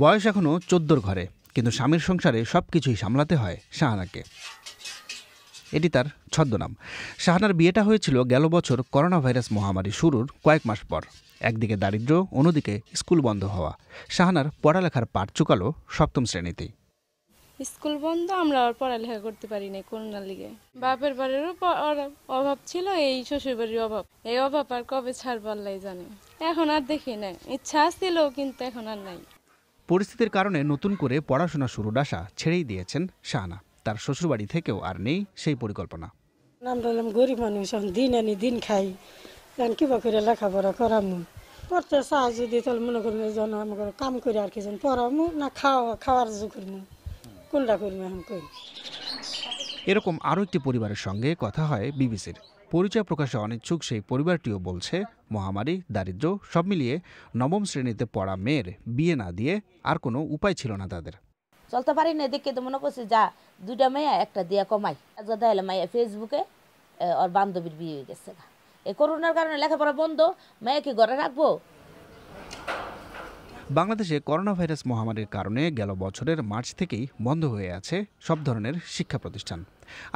বয়স এখনও চোদ্দোর ঘরে কিন্তু স্বামীর সংসারে সব কিছুই সামলাতে হয় শাহানাকে এটি তার ছদ্মনাম শাহানার বিয়েটা হয়েছিল গেল বছর করোনা ভাইরাস মহামারী শুরুর কয়েক মাস পর একদিকে দারিদ্র অন্যদিকে স্কুল বন্ধ হওয়া শাহানার পড়ালেখার পাঠ চুকালো সপ্তম শ্রেণীতে স্কুল বন্ধ আমরা আর পড়ালেখা করতে পারি নাই করোনার লিগে বাপের বাড়িরও অভাব ছিল এই শ্বশুর বাড়ির অভাব এই অভাব আর কবে ছাড় জানে এখন আর দেখি না ইচ্ছা ছিল কিন্তু এখন আর নাই পরিস্থিতির কারণে নতুন করে পড়াশোনা শুরুর আসা ছেড়েই দিয়েছেন শাহানা তার শ্বশুরবাড়ি থেকেও আর নেই সেই পরিকল্পনা নাম হলাম গরিব মানুষ দিন আনি দিন খাই আমি কিবা করে লেখাপড়া করামু পড়তে সাহায্য দিয়ে তাহলে মনে করি জন আমাকে কাম করে আর কি যেন পড়ামু না খাওয়া খাওয়ার যে করবো কোনটা করবো এখন করি এরকম আরও একটি পরিবারের সঙ্গে কথা হয় বিবিসির পরিচয় প্রকাশে অনিচ্ছুক সেই পরিবারটিও বলছে মহামারী দারিদ্র সব মিলিয়ে নবম শ্রেণীতে পড়া মেয়ের বিয়ে না দিয়ে আর কোনো উপায় ছিল না তাদের চলতে পারি না দেখে তো মনে করছি যা দুইটা মেয়ে একটা দিয়া কমাই যাদা হলে মাইয়া ফেসবুকে ওর বান্ধবীর বিয়ে হয়ে গেছে এ করোনার কারণে লেখাপড়া বন্ধ মেয়েকে ঘরে রাখবো বাংলাদেশে করোনা ভাইরাস মহামারীর কারণে গেল বছরের মার্চ থেকেই বন্ধ হয়ে আছে সব ধরনের শিক্ষা প্রতিষ্ঠান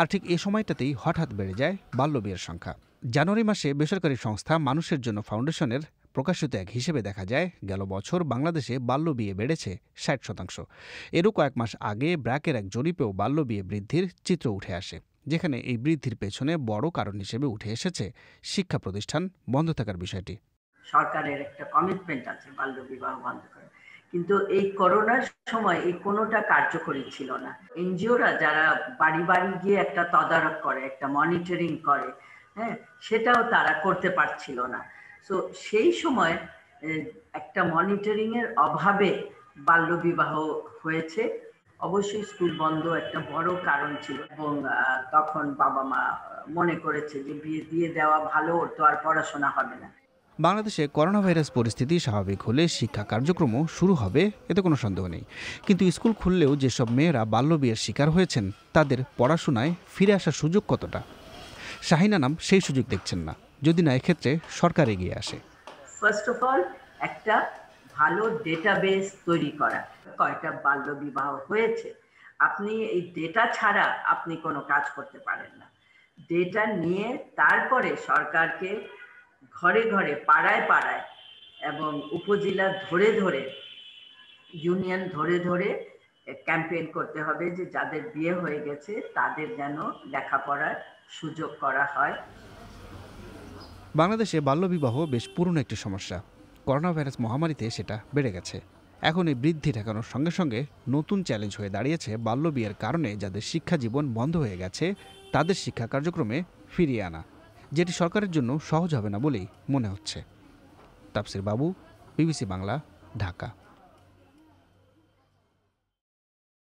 আর ঠিক এ সময়টাতেই হঠাৎ বেড়ে যায় বাল্যবিয়ের সংখ্যা জানুয়ারি মাসে বেসরকারি সংস্থা মানুষের জন্য ফাউন্ডেশনের প্রকাশিত এক হিসেবে দেখা যায় গেল বছর বাংলাদেশে বাল্য বিয়ে বেড়েছে ষাট শতাংশ এরও কয়েক মাস আগে ব্র্যাকের এক জরিপেও বাল্য বিয়ে বৃদ্ধির চিত্র উঠে আসে যেখানে এই বৃদ্ধির পেছনে বড় কারণ হিসেবে উঠে এসেছে শিক্ষা প্রতিষ্ঠান বন্ধ থাকার বিষয়টি সরকারের একটা কমিটমেন্ট আছে বাল্য বিবাহ বন্ধ করা কিন্তু এই করোনার সময় এই কোনোটা কার্যকরী ছিল না এনজিওরা যারা বাড়ি বাড়ি গিয়ে একটা তদারক করে একটা মনিটরিং করে হ্যাঁ সেটাও তারা করতে পারছিল না সো সেই সময় একটা মনিটরিং এর অভাবে বাল্য বিবাহ হয়েছে অবশ্যই স্কুল বন্ধ একটা বড় কারণ ছিল এবং তখন বাবা মা মনে করেছে যে বিয়ে দিয়ে দেওয়া ভালো ওর তো আর পড়াশোনা হবে না বাংলাদেশে করোনা ভাইরাস পরিস্থিতি স্বাভাবিক হলে শিক্ষা কার্যক্রমও শুরু হবে এতে কোনো সন্দেহ নেই কিন্তু স্কুল খুললেও যেসব মেয়েরা বাল্যবিয়ের শিকার হয়েছেন তাদের পড়াশোনায় ফিরে আসার সুযোগ কতটা শাহিনা নাম সেই সুযোগ দেখছেন না যদি না এক্ষেত্রে সরকার এগিয়ে আসে ফার্স্ট অফ অল একটা ভালো ডেটাবেস তৈরি করা কয়টা বাল্য বিবাহ হয়েছে আপনি এই ডেটা ছাড়া আপনি কোনো কাজ করতে পারেন না ডেটা নিয়ে তারপরে সরকারকে ঘরে ঘরে পাড়ায় পাড়ায় এবং উপজেলা ধরে ধরে ইউনিয়ন ধরে ধরে ক্যাম্পেইন করতে হবে যে যাদের বিয়ে হয়ে গেছে তাদের যেন লেখাপড়ার সুযোগ করা হয় বাংলাদেশে বাল্যবিবাহ বেশ পুরনো একটি সমস্যা করোনা ভাইরাস মহামারীতে সেটা বেড়ে গেছে এখন এই বৃদ্ধি ঠেকানোর সঙ্গে সঙ্গে নতুন চ্যালেঞ্জ হয়ে দাঁড়িয়েছে বাল্যবিয়ের কারণে যাদের শিক্ষা জীবন বন্ধ হয়ে গেছে তাদের শিক্ষা কার্যক্রমে ফিরিয়ে আনা যেটি সরকারের জন্য সহজ হবে না বলেই মনে হচ্ছে তাপসির বাবু বিবিসি বাংলা ঢাকা